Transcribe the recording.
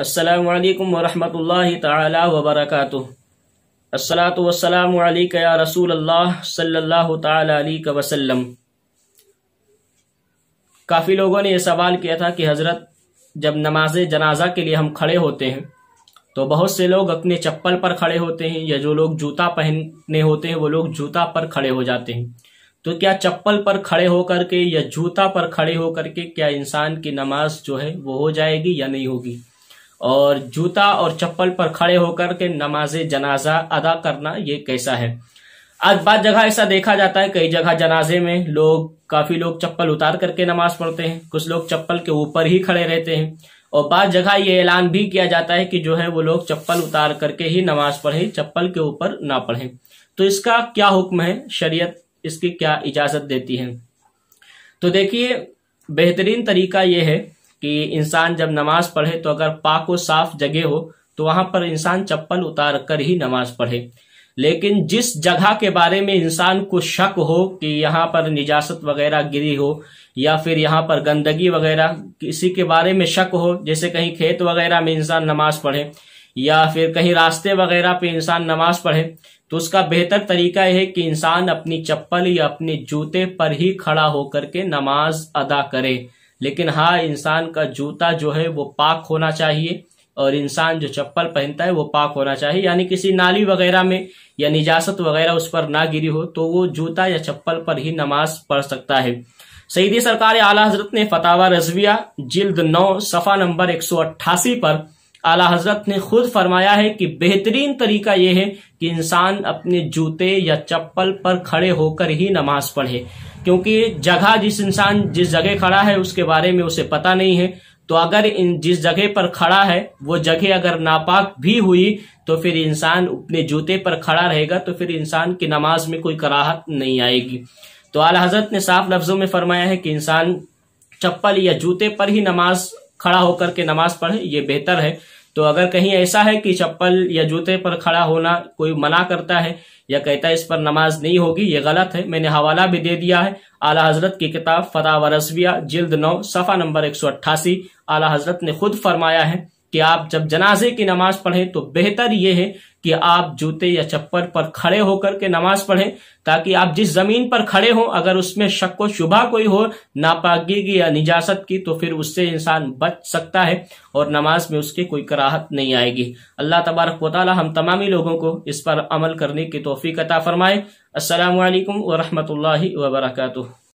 रसूल वसल्लम काफ़ी लोगों ने यह सवाल किया था कि हज़रत जब नमाज जनाजा के लिए हम खड़े होते हैं तो बहुत से लोग अपने चप्पल पर खड़े होते हैं या जो लोग जूता पहनने होते हैं वो लोग जूता पर खड़े हो जाते हैं तो क्या चप्पल पर खड़े होकर के या जूता पर खड़े होकर के क्या इंसान की नमाज जो है वो हो जाएगी या नहीं होगी और जूता और चप्पल पर खड़े होकर के नमाज जनाजा अदा करना ये कैसा है आज बाद जगह ऐसा देखा जाता है कई जगह जनाजे में लोग काफी लोग चप्पल उतार करके नमाज पढ़ते हैं कुछ लोग चप्पल के ऊपर ही खड़े रहते हैं और बाद जगह ये ऐलान भी किया जाता है कि जो है वो लोग चप्पल उतार करके ही नमाज पढ़े चप्पल के ऊपर ना पढ़े तो इसका क्या हुक्म है शरीयत इसकी क्या इजाजत देती है तो देखिए बेहतरीन तरीका यह है कि इंसान जब नमाज पढ़े तो अगर पाको साफ जगह हो तो वहां पर इंसान चप्पल उतार कर ही नमाज पढ़े लेकिन जिस जगह के बारे में इंसान को शक हो कि यहाँ पर निजात वगैरह गिरी हो या फिर यहाँ पर गंदगी वगैरह किसी के बारे में शक हो जैसे कहीं खेत वगैरह में इंसान नमाज पढ़े या फिर कहीं रास्ते वगैरह पे इंसान नमाज पढ़े तो उसका बेहतर तरीका है कि इंसान अपनी चप्पल या अपने जूते पर ही खड़ा होकर के नमाज अदा करे लेकिन हाँ इंसान का जूता जो है वो पाक होना चाहिए और इंसान जो चप्पल पहनता है वो पाक होना चाहिए यानी किसी नाली वगैरह में या निजासत वगैरह उस पर ना गिरी हो तो वो जूता या चप्पल पर ही नमाज पढ़ सकता है सईदी सरकार आला हजरत ने फतावा रजविया जिल्द नौ सफ़ा नंबर एक सौ अट्ठासी पर आला हजरत ने खुद फरमाया है कि बेहतरीन तरीका यह है कि इंसान अपने जूते या चप्पल पर खड़े होकर ही नमाज पढ़े क्योंकि जगह जिस इंसान जिस जगह खड़ा है उसके बारे में उसे पता नहीं है तो अगर इन जिस जगह पर खड़ा है वो जगह अगर नापाक भी हुई तो फिर इंसान अपने जूते पर खड़ा रहेगा तो फिर इंसान की नमाज में कोई कराहत नहीं आएगी तो आला हजरत ने साफ लफ्जों में फरमाया है कि इंसान चप्पल या जूते पर ही नमाज खड़ा होकर के नमाज पढ़े ये बेहतर है तो अगर कहीं ऐसा है कि चप्पल या जूते पर खड़ा होना कोई मना करता है या कहता है इस पर नमाज नहीं होगी ये गलत है मैंने हवाला भी दे दिया है आला हजरत की किताब फतावर रसविया जिल्द नौ सफ़ा नंबर एक सौ अट्ठासी आला हजरत ने खुद फरमाया है कि आप जब जनाजे की नमाज पढ़ें तो बेहतर यह है कि आप जूते या चप्पल पर खड़े होकर के नमाज पढ़ें ताकि आप जिस जमीन पर खड़े हों अगर उसमें शक व शुभा कोई हो नापाकी या निजात की तो फिर उससे इंसान बच सकता है और नमाज में उसकी कोई कराहत नहीं आएगी अल्लाह तबारक वाली हम तमामी लोगों को इस पर अमल करने की तोफ़ी कता फरमाए वरहमत वरहमल वरकू